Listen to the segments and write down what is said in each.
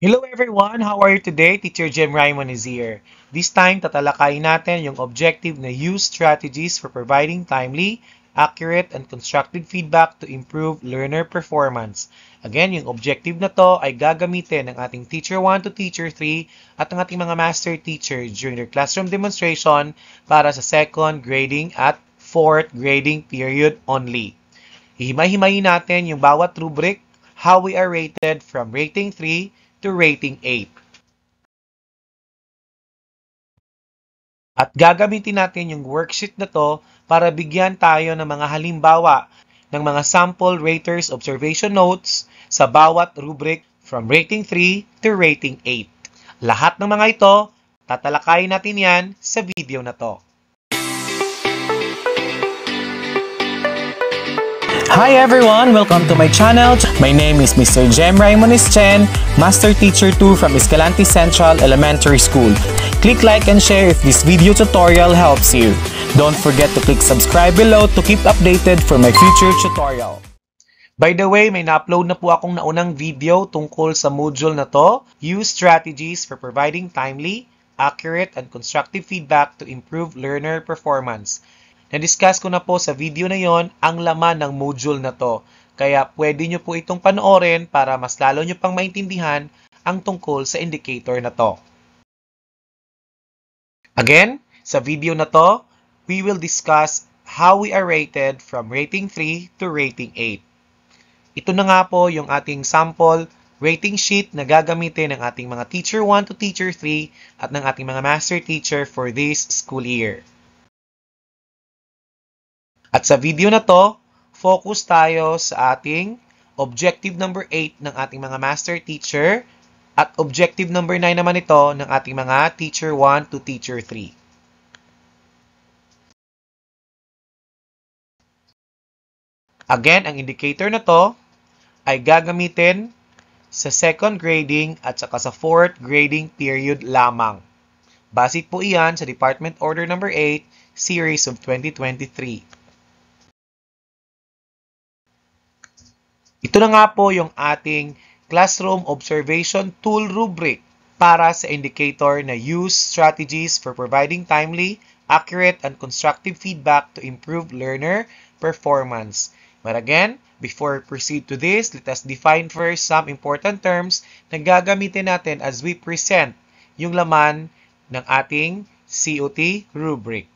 Hello everyone! How are you today? Teacher Jem Raymond is here. This time, tatalakayin natin yung objective na use strategies for providing timely, accurate, and constructive feedback to improve learner performance. Again, yung objective na to ay gagamitin ng ating Teacher 1 to Teacher 3 at ng ating mga Master Teacher during their classroom demonstration para sa second grading at fourth grading period only. Hihimay-himayin natin yung bawat rubric, how we are rated from rating 3 to rating 8. At gagamitin natin yung worksheet na to para bigyan tayo ng mga halimbawa ng mga sample raters observation notes sa bawat rubric from rating 3 to rating 8. Lahat ng mga ito, tatalakayin natin yan sa video na to. Hi everyone! Welcome to my channel. My name is Mr. Jem Raimonis Chen, Master Teacher 2 from Escalante Central Elementary School. Click like and share if this video tutorial helps you. Don't forget to click subscribe below to keep updated for my future tutorial. By the way, may na-upload na po akong naunang video tungkol sa module na to, Use Strategies for Providing Timely, Accurate, and Constructive Feedback to Improve Learner Performance. Na-discuss ko na po sa video na yon ang laman ng module na to. Kaya pwede nyo po itong panoorin para mas lalo nyo pang maintindihan ang tungkol sa indicator na to. Again, sa video na to, we will discuss how we are rated from rating 3 to rating 8. Ito na nga po yung ating sample rating sheet na gagamitin ng ating mga Teacher 1 to Teacher 3 at ng ating mga Master Teacher for this school year. At sa video na to, focus tayo sa ating objective number 8 ng ating mga master teacher at objective number 9 naman ito ng ating mga teacher 1 to teacher 3. Again, ang indicator na to ay gagamitin sa second grading at saka sa fourth grading period lamang. Basit po iyan sa Department Order Number 8, Series of 2023. Ito na nga po yung ating Classroom Observation Tool rubric para sa indicator na use strategies for providing timely, accurate, and constructive feedback to improve learner performance. But again, before we proceed to this, let us define first some important terms na gagamitin natin as we present yung laman ng ating COT rubric.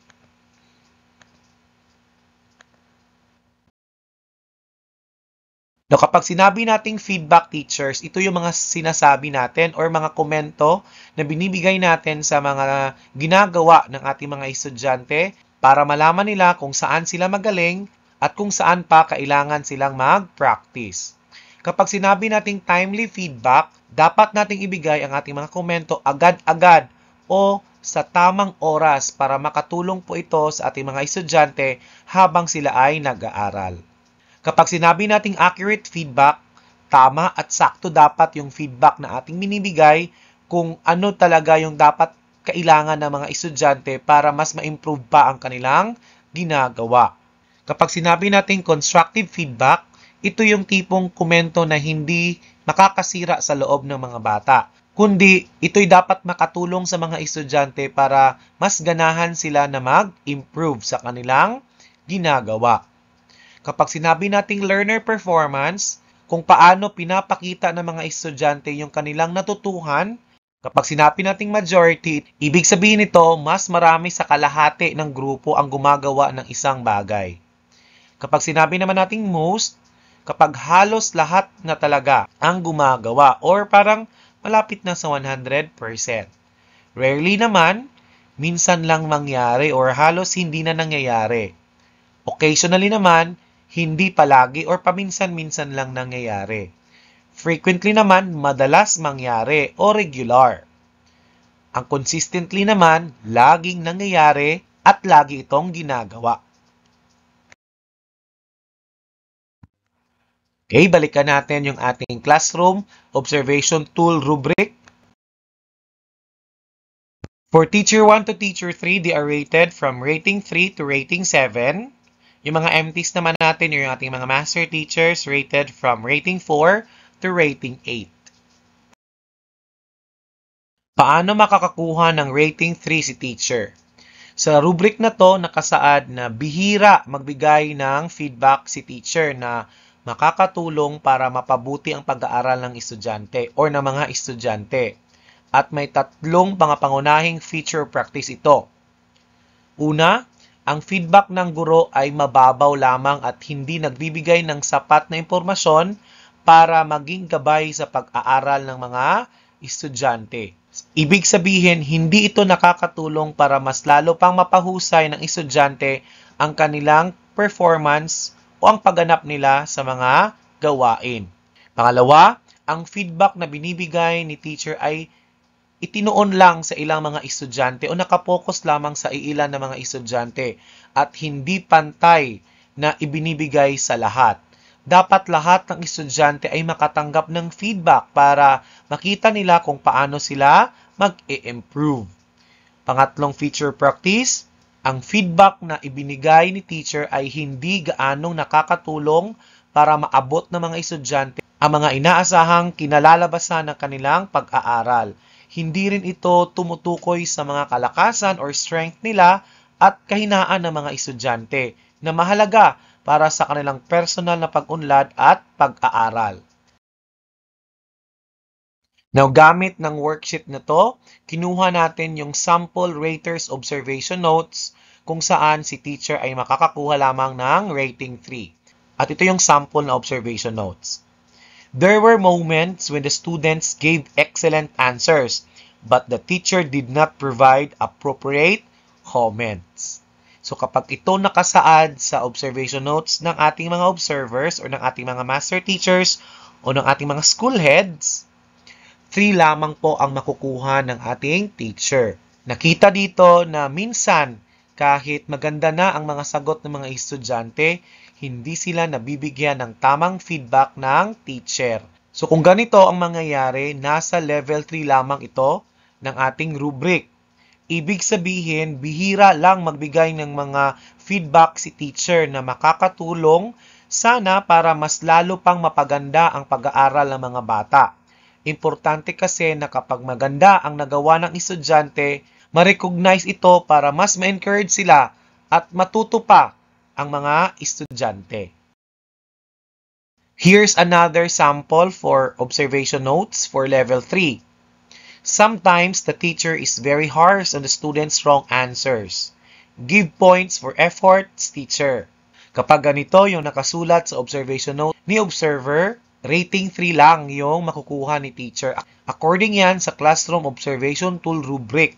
No, kapag sinabi nating feedback teachers, ito yung mga sinasabi natin or mga komento na binibigay natin sa mga ginagawa ng ating mga estudyante para malaman nila kung saan sila magaling at kung saan pa kailangan silang mag-practice. Kapag sinabi nating timely feedback, dapat nating ibigay ang ating mga komento agad-agad o sa tamang oras para makatulong po ito sa ating mga estudyante habang sila ay nag-aaral. Kapag sinabi nating accurate feedback, tama at sakto dapat yung feedback na ating minibigay kung ano talaga yung dapat kailangan ng mga estudyante para mas ma-improve pa ang kanilang ginagawa. Kapag sinabi natin constructive feedback, ito yung tipong komento na hindi makakasira sa loob ng mga bata. Kundi, ito'y dapat makatulong sa mga estudyante para mas ganahan sila na mag-improve sa kanilang ginagawa. Kapag sinabi nating learner performance, kung paano pinapakita ng mga estudyante yung kanilang natutuhan, kapag sinabi nating majority, ibig sabihin nito mas marami sa kalahati ng grupo ang gumagawa ng isang bagay. Kapag sinabi naman nating most, kapag halos lahat na talaga ang gumagawa or parang malapit na sa 100%. Rarely naman, minsan lang mangyari or halos hindi na nangyayari. Occasionally naman, hindi palagi or paminsan-minsan lang nangyayari. Frequently naman, madalas mangyari o regular. Ang consistently naman, laging nangyayari at lagi itong ginagawa. Okay, balikan natin yung ating classroom observation tool rubric. For Teacher 1 to Teacher 3, they are rated from Rating 3 to Rating 7. Yung mga MTs naman natin, yung ating mga master teachers rated from rating 4 to rating 8. Paano makakakuha ng rating 3 si teacher? Sa rubric na to, nakasaad na bihira magbigay ng feedback si teacher na makakatulong para mapabuti ang pag-aaral ng estudyante or ng mga estudyante. At may tatlong pangapangunahing feature practice ito. Una, ang feedback ng guro ay mababaw lamang at hindi nagbibigay ng sapat na impormasyon para maging gabay sa pag-aaral ng mga estudyante. Ibig sabihin, hindi ito nakakatulong para mas lalo pang mapahusay ng estudyante ang kanilang performance o ang pagganap nila sa mga gawain. Pangalawa, ang feedback na binibigay ni teacher ay itinuon lang sa ilang mga estudyante o nakapokus lamang sa iilan na mga estudyante at hindi pantay na ibinibigay sa lahat. Dapat lahat ng estudyante ay makatanggap ng feedback para makita nila kung paano sila mag-e-improve. Pangatlong feature practice, ang feedback na ibinigay ni teacher ay hindi gaanong nakakatulong para maabot ng mga estudyante ang mga inaasahang kinalalabasan ng kanilang pag-aaral. Hindi rin ito tumutukoy sa mga kalakasan or strength nila at kahinaan ng mga estudyante na mahalaga para sa kanilang personal na pag-unlad at pag-aaral. Now, gamit ng worksheet na to, kinuha natin yung sample raters observation notes kung saan si teacher ay makakakuha lamang ng rating 3. At ito yung sample na observation notes. There were moments when the students gave excellent answers, but the teacher did not provide appropriate comments. So kapag ito nakasaad sa observation notes ng ating mga observers or ng ating mga master teachers o ng ating mga school heads, 3 lamang po ang makukuha ng ating teacher. Nakita dito na minsan kahit maganda na ang mga sagot ng mga estudyante, hindi sila nabibigyan ng tamang feedback ng teacher. So kung ganito ang mangyayari, nasa level 3 lamang ito ng ating rubric. Ibig sabihin, bihira lang magbigay ng mga feedback si teacher na makakatulong sana para mas lalo pang mapaganda ang pag-aaral ng mga bata. Importante kasi na kapag maganda ang nagawa ng estudyante, ma-recognize ito para mas ma-encourage sila at matuto pa ang mga estudyante. Here's another sample for observation notes for level 3. Sometimes the teacher is very harsh on the students' wrong answers. Give points for efforts, teacher. Kapag ganito yung nakasulat sa observation note ni observer, rating 3 lang yung makukuha ni teacher. According yan sa Classroom Observation Tool rubric.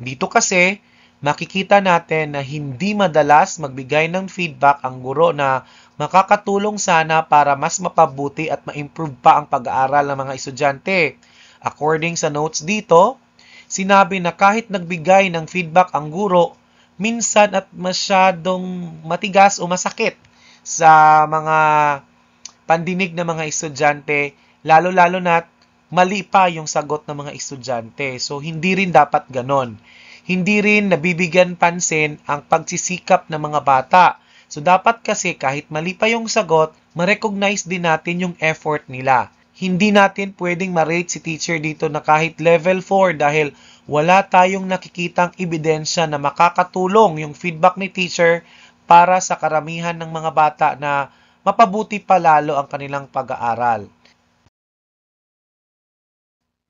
Dito kasi, makikita natin na hindi madalas magbigay ng feedback ang guro na makakatulong sana para mas mapabuti at ma-improve pa ang pag-aaral ng mga estudyante. According sa notes dito, sinabi na kahit nagbigay ng feedback ang guro, minsan at masyadong matigas o masakit sa mga pandinig ng mga estudyante, lalo-lalo na mali pa yung sagot ng mga estudyante. So, hindi rin dapat ganon. Hindi rin nabibigyan pansin ang pagsisikap ng mga bata. So dapat kasi kahit mali pa yung sagot, ma-recognize din natin yung effort nila. Hindi natin pwedeng ma-rate si teacher dito na kahit level 4 dahil wala tayong nakikitang ebidensya na makakatulong yung feedback ni teacher para sa karamihan ng mga bata na mapabuti pa lalo ang kanilang pag-aaral.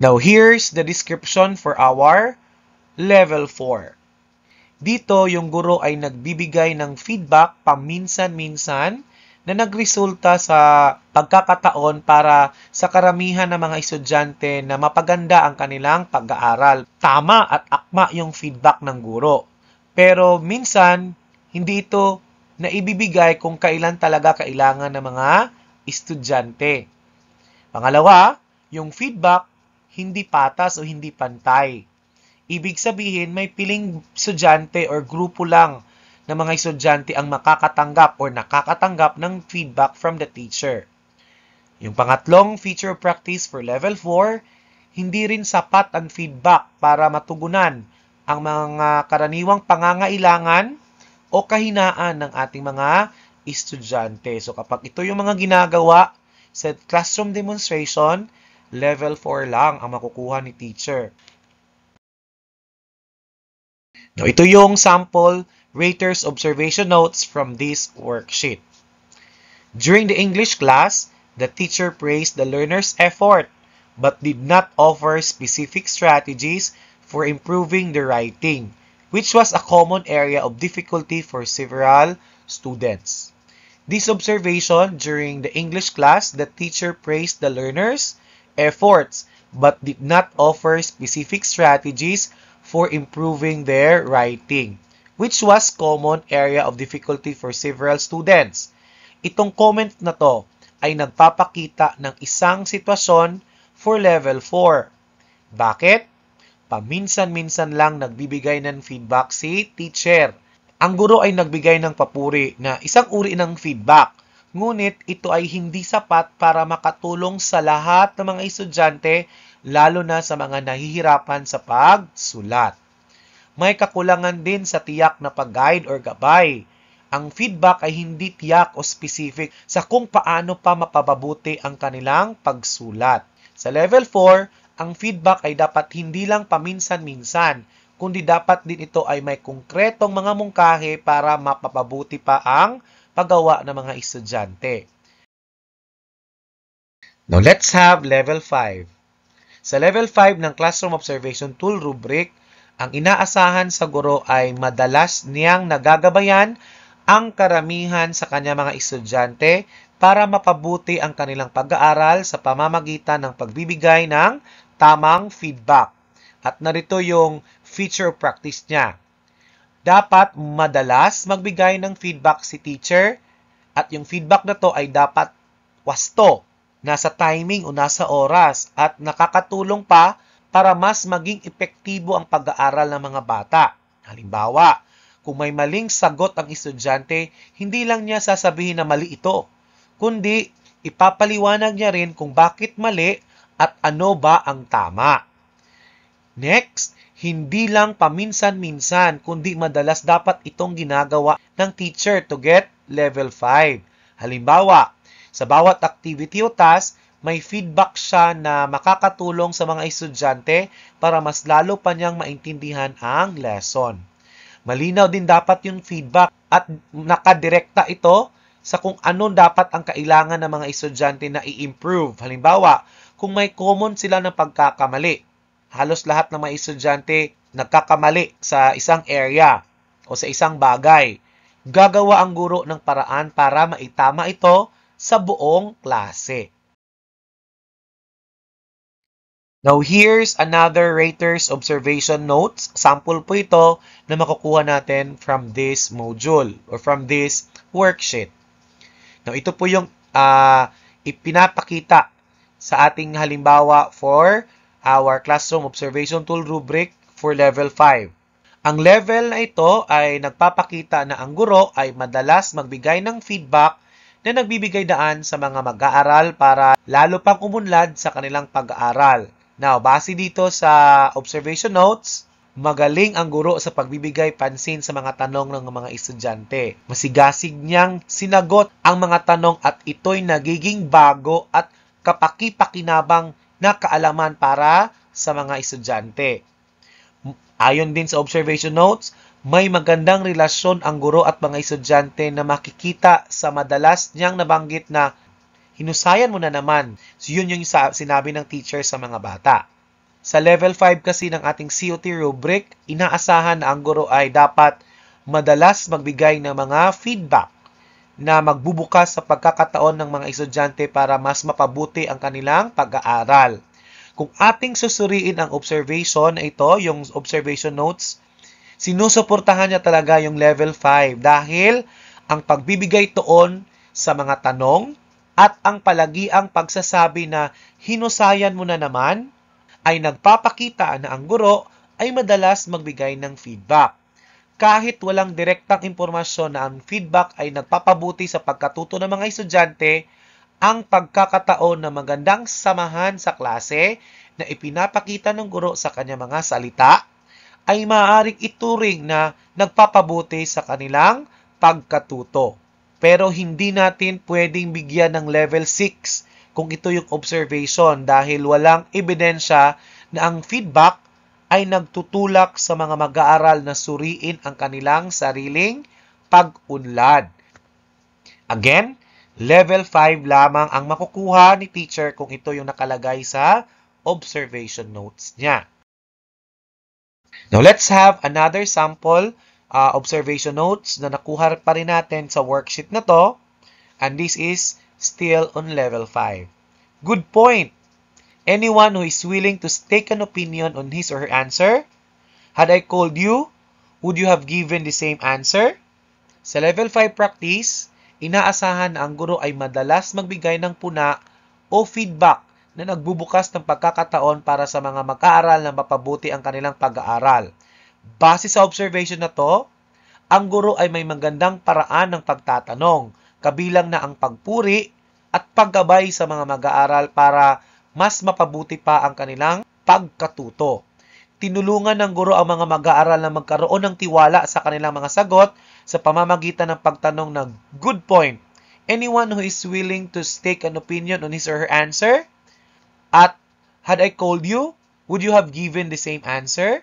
Now here's the description for our Level 4. Dito, yung guro ay nagbibigay ng feedback paminsan-minsan na nagresulta sa pagkakataon para sa karamihan ng mga estudyante na mapaganda ang kanilang pag-aaral. Tama at akma yung feedback ng guro. Pero minsan, hindi ito na ibibigay kung kailan talaga kailangan ng mga estudyante. Pangalawa, yung feedback hindi patas o hindi pantay. Ibig sabihin, may piling estudyante or grupo lang ng mga estudyante ang makakatanggap or nakakatanggap ng feedback from the teacher. Yung pangatlong feature practice for level 4, hindi rin sapat ang feedback para matugunan ang mga karaniwang pangangailangan o kahinaan ng ating mga estudyante. So kapag ito yung mga ginagawa sa classroom demonstration, level 4 lang ang makukuha ni teacher. Now, ito yung sample Rater's observation notes from this worksheet. During the English class, the teacher praised the learner's effort but did not offer specific strategies for improving the writing, which was a common area of difficulty for several students. This observation during the English class, the teacher praised the learner's efforts but did not offer specific strategies for improving their writing, which was common area of difficulty for several students. Itong comment na to ay nagpapakita ng isang sitwasyon for level 4. Bakit? Paminsan-minsan lang nagbibigay ng feedback si teacher. Ang guro ay nagbigay ng papuri na isang uri ng feedback Ngunit ito ay hindi sapat para makatulong sa lahat ng mga estudyante lalo na sa mga nahihirapan sa pagsulat. May kakulangan din sa tiyak na pag-guide or gabay. Ang feedback ay hindi tiyak o specific sa kung paano pa mapababuti ang kanilang pagsulat. Sa level 4, ang feedback ay dapat hindi lang paminsan-minsan, kundi dapat din ito ay may konkretong mga mungkahi para mapapabuti pa ang paggawa ng mga estudyante. Now let's have level 5. Sa level 5 ng Classroom Observation Tool rubric, ang inaasahan sa guro ay madalas niyang nagagabayan ang karamihan sa kanya mga estudyante para mapabuti ang kanilang pag-aaral sa pamamagitan ng pagbibigay ng tamang feedback. At narito yung feature practice niya. Dapat madalas magbigay ng feedback si teacher at yung feedback na to ay dapat wasto nasa timing o nasa oras at nakakatulong pa para mas maging epektibo ang pag-aaral ng mga bata. Halimbawa, kung may maling sagot ang estudyante, hindi lang niya sasabihin na mali ito, kundi ipapaliwanag niya rin kung bakit mali at ano ba ang tama. Next, hindi lang paminsan-minsan, kundi madalas dapat itong ginagawa ng teacher to get level 5. Halimbawa, sa bawat activity o task, may feedback siya na makakatulong sa mga estudyante para mas lalo pa niyang maintindihan ang lesson. Malinaw din dapat yung feedback at nakadirekta ito sa kung ano dapat ang kailangan ng mga estudyante na i-improve. Halimbawa, kung may common sila ng pagkakamali, halos lahat ng mga estudyante nagkakamali sa isang area o sa isang bagay. Gagawa ang guro ng paraan para maitama ito sa buong klase. Now here's another Rater's observation notes. Sample po ito na makukuha natin from this module or from this worksheet. Now ito po yung uh, ipinapakita sa ating halimbawa for our classroom observation tool rubric for level 5. Ang level na ito ay nagpapakita na ang guro ay madalas magbigay ng feedback na nagbibigay daan sa mga mag-aaral para lalo pang umunlad sa kanilang pag-aaral. Now, base dito sa observation notes, Magaling ang guro sa pagbibigay pansin sa mga tanong ng mga estudyante. Masigasig niyang sinagot ang mga tanong at ito'y nagiging bago at kapakipakinabang na kaalaman para sa mga estudyante. Ayon din sa observation notes, may magandang relasyon ang guro at mga estudyante na makikita sa madalas niyang nabanggit na hinusayan mo na naman. So yun yung sinabi ng teacher sa mga bata. Sa level 5 kasi ng ating COT rubric, inaasahan na ang guro ay dapat madalas magbigay ng mga feedback na magbubukas sa pagkakataon ng mga estudyante para mas mapabuti ang kanilang pag-aaral. Kung ating susuriin ang observation na ito, yung observation notes, sinusuportahan niya talaga yung level 5 dahil ang pagbibigay tuon sa mga tanong at ang palagiang pagsasabi na hinusayan mo na naman ay nagpapakita na ang guro ay madalas magbigay ng feedback. Kahit walang direktang impormasyon na ang feedback ay nagpapabuti sa pagkatuto ng mga estudyante, ang pagkakataon na magandang samahan sa klase na ipinapakita ng guro sa kanyang mga salita, ay maaaring ituring na nagpapabuti sa kanilang pagkatuto. Pero hindi natin pwedeng bigyan ng level 6 kung ito yung observation dahil walang ebidensya na ang feedback ay nagtutulak sa mga mag-aaral na suriin ang kanilang sariling pag-unlad. Again, level 5 lamang ang makukuha ni teacher kung ito yung nakalagay sa observation notes niya. Now, let's have another sample uh, observation notes na nakuha pa rin natin sa worksheet na to. And this is still on level 5. Good point! Anyone who is willing to stake an opinion on his or her answer? Had I called you, would you have given the same answer? Sa level 5 practice, inaasahan na ang guro ay madalas magbigay ng puna o feedback na nagbubukas ng pagkakataon para sa mga mag-aaral na mapabuti ang kanilang pag-aaral. Base sa observation na to, ang guro ay may magandang paraan ng pagtatanong, kabilang na ang pagpuri at paggabay sa mga mag-aaral para mas mapabuti pa ang kanilang pagkatuto. Tinulungan ng guro ang mga mag-aaral na magkaroon ng tiwala sa kanilang mga sagot sa pamamagitan ng pagtanong ng good point. Anyone who is willing to stake an opinion on his or her answer at had I called you, would you have given the same answer?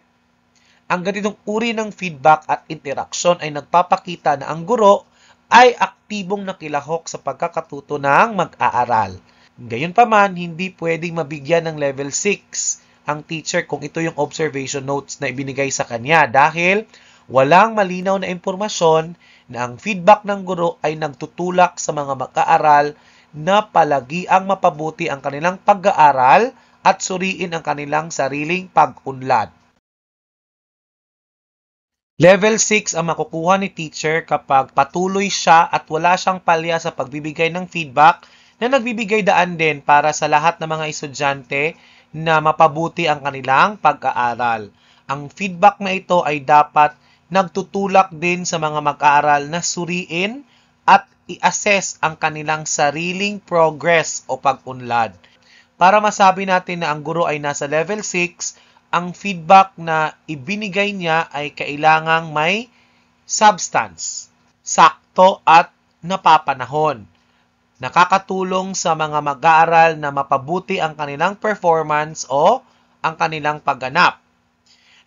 Ang ganitong uri ng feedback at interaksyon ay nagpapakita na ang guro ay aktibong nakilahok sa pagkakatuto ng mag-aaral. Gayunpaman, hindi pwedeng mabigyan ng level 6 ang teacher kung ito yung observation notes na ibinigay sa kanya dahil walang malinaw na impormasyon na ang feedback ng guro ay nagtutulak sa mga mag-aaral na palagi ang mapabuti ang kanilang pag-aaral at suriin ang kanilang sariling pag-unlad. Level 6 ang makukuha ni teacher kapag patuloy siya at wala siyang palya sa pagbibigay ng feedback na nagbibigay daan din para sa lahat ng mga estudyante na mapabuti ang kanilang pag-aaral. Ang feedback na ito ay dapat nagtutulak din sa mga mag-aaral na suriin at i-assess ang kanilang sariling progress o pag-unlad. Para masabi natin na ang guro ay nasa level 6, ang feedback na ibinigay niya ay kailangang may substance, sakto at napapanahon. Nakakatulong sa mga mag-aaral na mapabuti ang kanilang performance o ang kanilang pagganap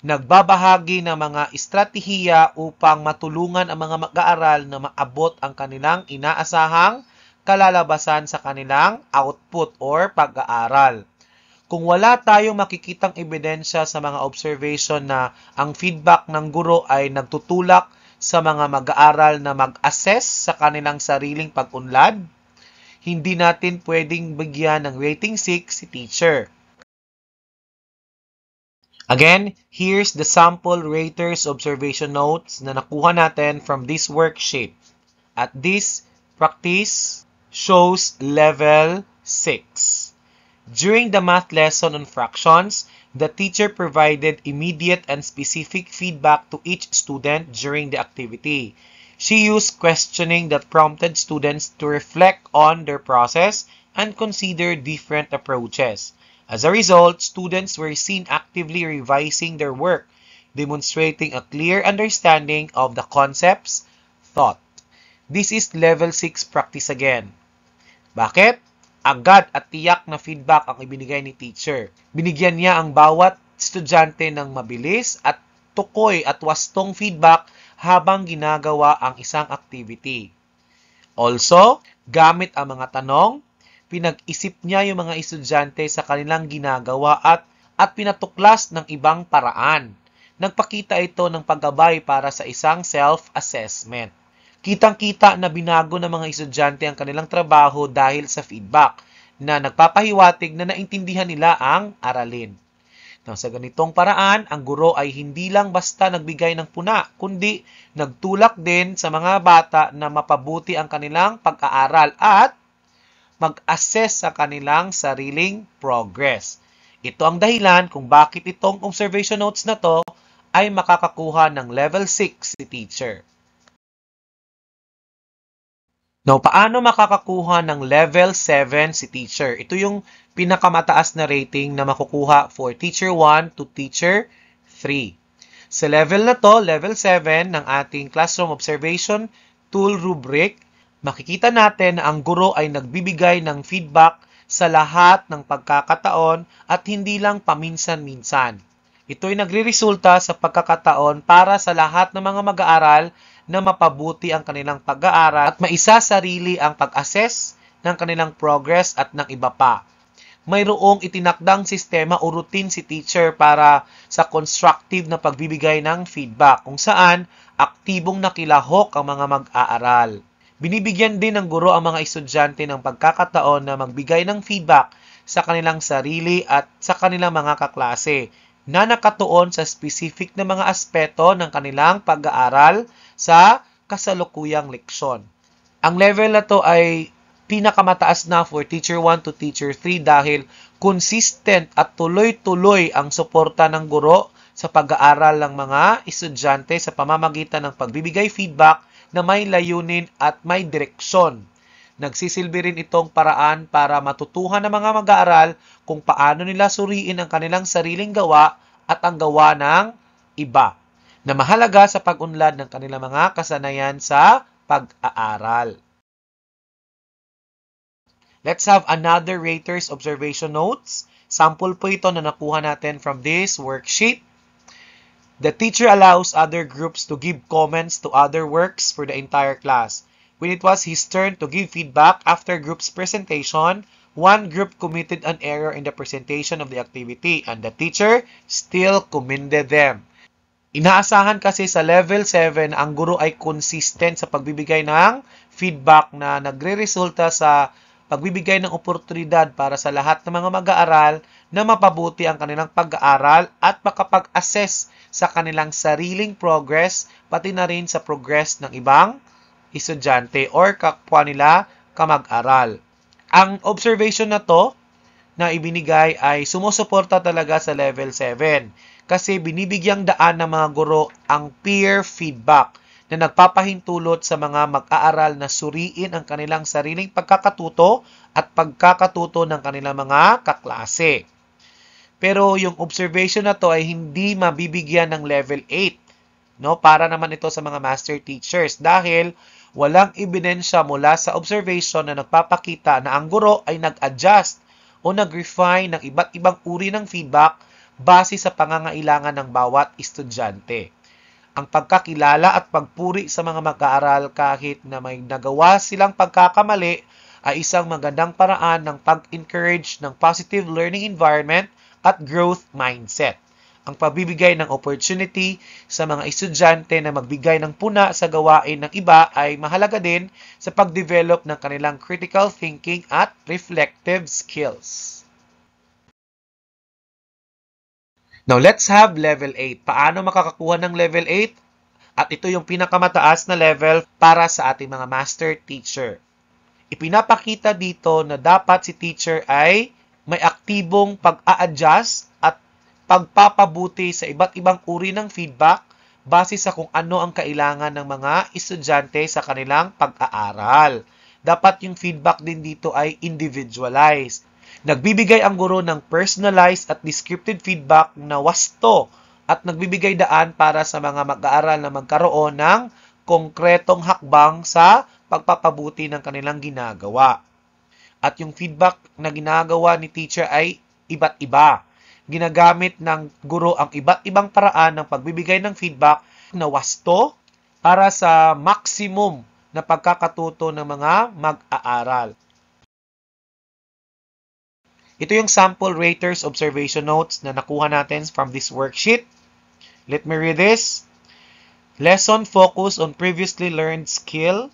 nagbabahagi ng mga estratehiya upang matulungan ang mga mag-aaral na maabot ang kanilang inaasahang kalalabasan sa kanilang output or pag-aaral. Kung wala tayong makikitang ebidensya sa mga observation na ang feedback ng guro ay nagtutulak sa mga mag-aaral na mag-assess sa kanilang sariling pag-unlad, hindi natin pwedeng bigyan ng rating 6 si teacher. Again, here's the sample raters observation notes na nakuha natin from this worksheet. At this practice shows level 6. During the math lesson on fractions, the teacher provided immediate and specific feedback to each student during the activity. She used questioning that prompted students to reflect on their process and consider different approaches. As a result, students were seen actively revising their work, demonstrating a clear understanding of the concepts thought. This is level 6 practice again. Bakit? Agad at tiyak na feedback ang ibinigay ni teacher. Binigyan niya ang bawat estudyante ng mabilis at tukoy at wastong feedback habang ginagawa ang isang activity. Also, gamit ang mga tanong, pinag-isip niya yung mga estudyante sa kanilang ginagawa at, at pinatuklas ng ibang paraan. Nagpakita ito ng paggabay para sa isang self-assessment. Kitang-kita na binago ng mga estudyante ang kanilang trabaho dahil sa feedback na nagpapahiwatig na naintindihan nila ang aralin. Now, sa ganitong paraan, ang guro ay hindi lang basta nagbigay ng puna, kundi nagtulak din sa mga bata na mapabuti ang kanilang pag-aaral at mag-assess sa kanilang sariling progress. Ito ang dahilan kung bakit itong observation notes na to ay makakakuha ng level 6 si teacher. Now, paano makakakuha ng level 7 si teacher? Ito yung pinakamataas na rating na makukuha for teacher 1 to teacher 3. Sa level na to, level 7 ng ating classroom observation tool rubric, makikita natin na ang guro ay nagbibigay ng feedback sa lahat ng pagkakataon at hindi lang paminsan-minsan. Ito ay nagriresulta sa pagkakataon para sa lahat ng mga mag-aaral na mapabuti ang kanilang pag-aaral at maisasarili ang pag-assess ng kanilang progress at ng iba pa. Mayroong itinakdang sistema o routine si teacher para sa constructive na pagbibigay ng feedback kung saan aktibong nakilahok ang mga mag-aaral. Binibigyan din ng guro ang mga estudyante ng pagkakataon na magbigay ng feedback sa kanilang sarili at sa kanilang mga kaklase na nakatuon sa specific na mga aspeto ng kanilang pag-aaral sa kasalukuyang leksyon. Ang level na to ay pinakamataas na for Teacher 1 to Teacher 3 dahil consistent at tuloy-tuloy ang suporta ng guro sa pag-aaral ng mga estudyante sa pamamagitan ng pagbibigay feedback na may layunin at may direksyon. Nagsisilbi rin itong paraan para matutuhan ng mga mag-aaral kung paano nila suriin ang kanilang sariling gawa at ang gawa ng iba na mahalaga sa pag-unlad ng kanilang mga kasanayan sa pag-aaral. Let's have another Rater's observation notes. Sample po ito na nakuha natin from this worksheet The teacher allows other groups to give comments to other works for the entire class. When it was his turn to give feedback after group's presentation, one group committed an error in the presentation of the activity and the teacher still commended them. Inaasahan kasi sa level 7, ang guro ay consistent sa pagbibigay ng feedback na nagre-resulta sa pagbibigay ng oportunidad para sa lahat ng mga mag-aaral na mapabuti ang kanilang pag-aaral at makapag-assess sa kanilang sariling progress pati na rin sa progress ng ibang estudyante or kapwa nila kamag-aral. Ang observation na to na ibinigay ay sumusuporta talaga sa level 7 kasi binibigyang daan ng mga guro ang peer feedback na nagpapahintulot sa mga mag-aaral na suriin ang kanilang sariling pagkakatuto at pagkakatuto ng kanilang mga kaklase. Pero yung observation na to ay hindi mabibigyan ng level 8 no para naman ito sa mga master teachers dahil walang ebidensya mula sa observation na nagpapakita na ang guro ay nag-adjust o nag-refine ng iba't ibang uri ng feedback base sa pangangailangan ng bawat estudyante ang pagkakilala at pagpuri sa mga mag-aaral kahit na may nagawa silang pagkakamali ay isang magandang paraan ng pag-encourage ng positive learning environment at growth mindset. Ang pagbibigay ng opportunity sa mga estudyante na magbigay ng puna sa gawain ng iba ay mahalaga din sa pagdevelop ng kanilang critical thinking at reflective skills. Now, let's have level 8. Paano makakakuha ng level 8? At ito yung pinakamataas na level para sa ating mga master teacher. Ipinapakita dito na dapat si teacher ay may aktibong pag-a-adjust at pagpapabuti sa iba't ibang uri ng feedback base sa kung ano ang kailangan ng mga estudyante sa kanilang pag-aaral. Dapat yung feedback din dito ay individualized. Nagbibigay ang guro ng personalized at descriptive feedback na wasto at nagbibigay daan para sa mga mag-aaral na magkaroon ng konkretong hakbang sa pagpapabuti ng kanilang ginagawa. At yung feedback na ginagawa ni teacher ay iba't iba. Ginagamit ng guro ang iba't ibang paraan ng pagbibigay ng feedback na wasto para sa maximum na pagkakatuto ng mga mag-aaral. Ito yung sample raters observation notes na nakuha natin from this worksheet. Let me read this. Lesson focus on previously learned skill.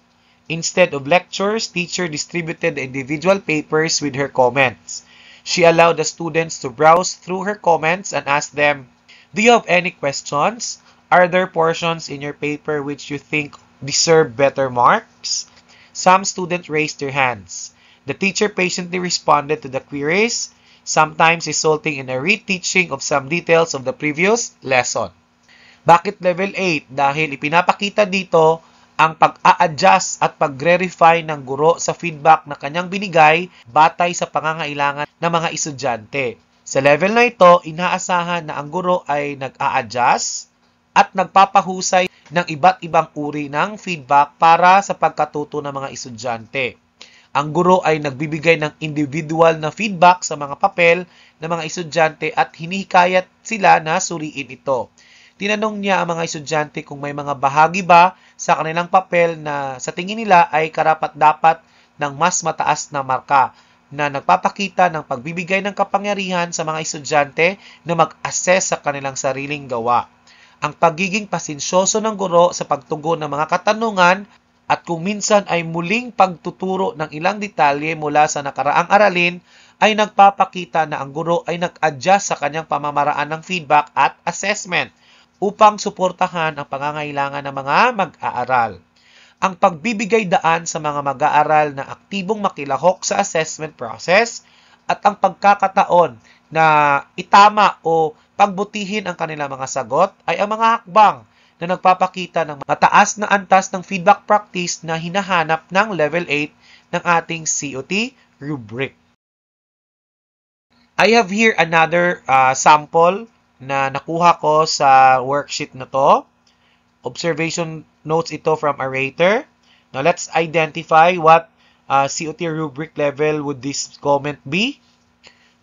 Instead of lectures, teacher distributed individual papers with her comments. She allowed the students to browse through her comments and ask them, Do you have any questions? Are there portions in your paper which you think deserve better marks? Some students raised their hands. The teacher patiently responded to the queries, sometimes resulting in a reteaching of some details of the previous lesson. Bakit level 8? Dahil ipinapakita dito ang pag-a-adjust at pag-refine ng guro sa feedback na kanyang binigay batay sa pangangailangan ng mga estudyante. Sa level na ito, inaasahan na ang guro ay nag-a-adjust at nagpapahusay ng iba't ibang uri ng feedback para sa pagkatuto ng mga estudyante. Ang guro ay nagbibigay ng individual na feedback sa mga papel ng mga estudyante at hinihikayat sila na suriin ito. Tinanong niya ang mga estudyante kung may mga bahagi ba sa kanilang papel na sa tingin nila ay karapat-dapat ng mas mataas na marka na nagpapakita ng pagbibigay ng kapangyarihan sa mga estudyante na mag-assess sa kanilang sariling gawa. Ang pagiging pasensyoso ng guro sa pagtugon ng mga katanungan at kung minsan ay muling pagtuturo ng ilang detalye mula sa nakaraang aralin ay nagpapakita na ang guro ay nag-adjust sa kanyang pamamaraan ng feedback at assessment upang suportahan ang pangangailangan ng mga mag-aaral. Ang pagbibigay daan sa mga mag-aaral na aktibong makilahok sa assessment process at ang pagkakataon na itama o pagbutihin ang kanilang mga sagot ay ang mga hakbang na nagpapakita ng mataas na antas ng feedback practice na hinahanap ng level 8 ng ating COT rubric. I have here another uh, sample na nakuha ko sa worksheet na to. Observation notes ito from a rater. Now, let's identify what uh, ah, COT rubric level would this comment be.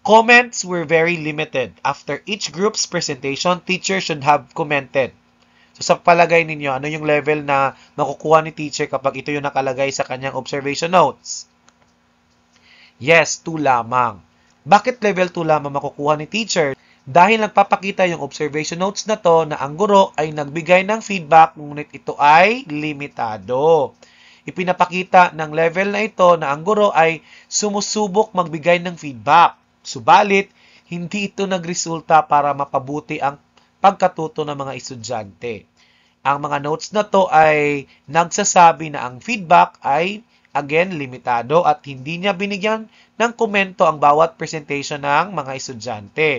Comments were very limited. After each group's presentation, teacher should have commented. So sa palagay ninyo, ano yung level na makukuha ni teacher kapag ito yung nakalagay sa kanyang observation notes? Yes, 2 lamang. Bakit level 2 lamang makukuha ni teacher? Dahil nagpapakita yung observation notes na to na ang guro ay nagbigay ng feedback ngunit ito ay limitado. Ipinapakita ng level na ito na ang guro ay sumusubok magbigay ng feedback. Subalit, hindi ito nagresulta para mapabuti ang pagkatuto ng mga estudyante. Ang mga notes na to ay nagsasabi na ang feedback ay again limitado at hindi niya binigyan ng komento ang bawat presentation ng mga estudyante.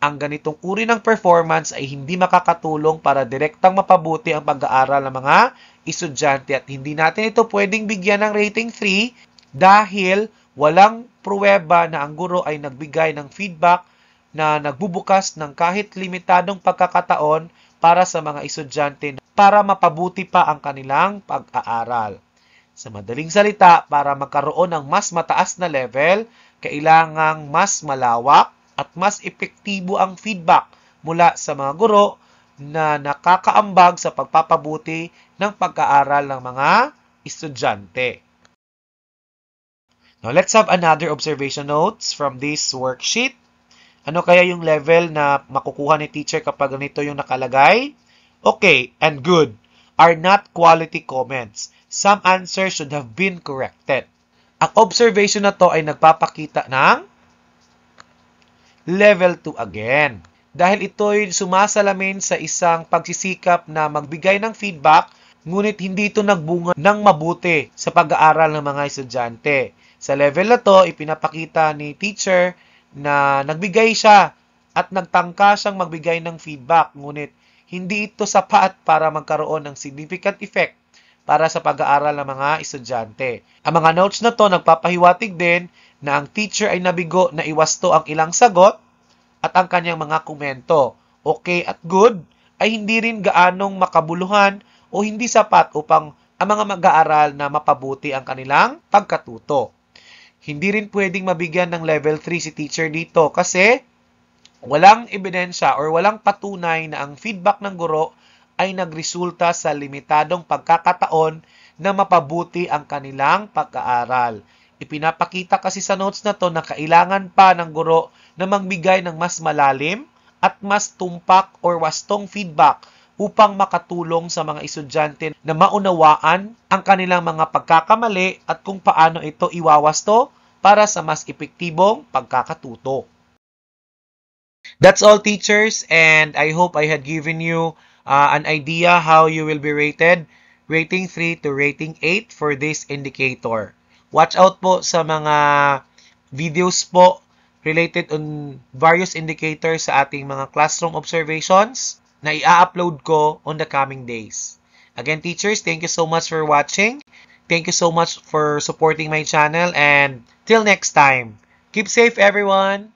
Ang ganitong uri ng performance ay hindi makakatulong para direktang mapabuti ang pag-aaral ng mga estudyante at hindi natin ito pwedeng bigyan ng rating 3 dahil walang pruweba na ang guro ay nagbigay ng feedback na nagbubukas ng kahit limitadong pagkakataon para sa mga estudyante para mapabuti pa ang kanilang pag-aaral. Sa madaling salita, para magkaroon ng mas mataas na level, kailangang mas malawak at mas epektibo ang feedback mula sa mga guro na nakakaambag sa pagpapabuti ng pag-aaral ng mga estudyante. Now, let's have another observation notes from this worksheet. Ano kaya yung level na makukuha ni teacher kapag ganito yung nakalagay? Okay and good are not quality comments. Some answers should have been corrected. Ang observation na to ay nagpapakita ng level 2 again. Dahil ito ay sumasalamin sa isang pagsisikap na magbigay ng feedback, ngunit hindi ito nagbunga ng mabuti sa pag-aaral ng mga estudyante. Sa level na to, ipinapakita ni teacher na nagbigay siya at nagtangkasang magbigay ng feedback, ngunit hindi ito sapat para magkaroon ng significant effect para sa pag-aaral ng mga estudyante. Ang mga notes na to nagpapahiwatig din na ang teacher ay nabigo na iwasto ang ilang sagot at ang kanyang mga komento. Okay at good ay hindi rin gaanong makabuluhan o hindi sapat upang ang mga mag-aaral na mapabuti ang kanilang pagkatuto. Hindi rin pwedeng mabigyan ng level 3 si teacher dito kasi walang ebidensya or walang patunay na ang feedback ng guro ay nagresulta sa limitadong pagkakataon na mapabuti ang kanilang pag-aaral. Ipinapakita kasi sa notes na to na kailangan pa ng guro na magbigay ng mas malalim at mas tumpak or wastong feedback upang makatulong sa mga estudyante na maunawaan ang kanilang mga pagkakamali at kung paano ito iwawasto para sa mas epektibong pagkakatuto. That's all teachers and I hope I had given you uh, an idea how you will be rated rating 3 to rating 8 for this indicator. Watch out po sa mga videos po related on various indicators sa ating mga classroom observations na i-upload ko on the coming days. Again, teachers, thank you so much for watching. Thank you so much for supporting my channel and till next time. Keep safe, everyone!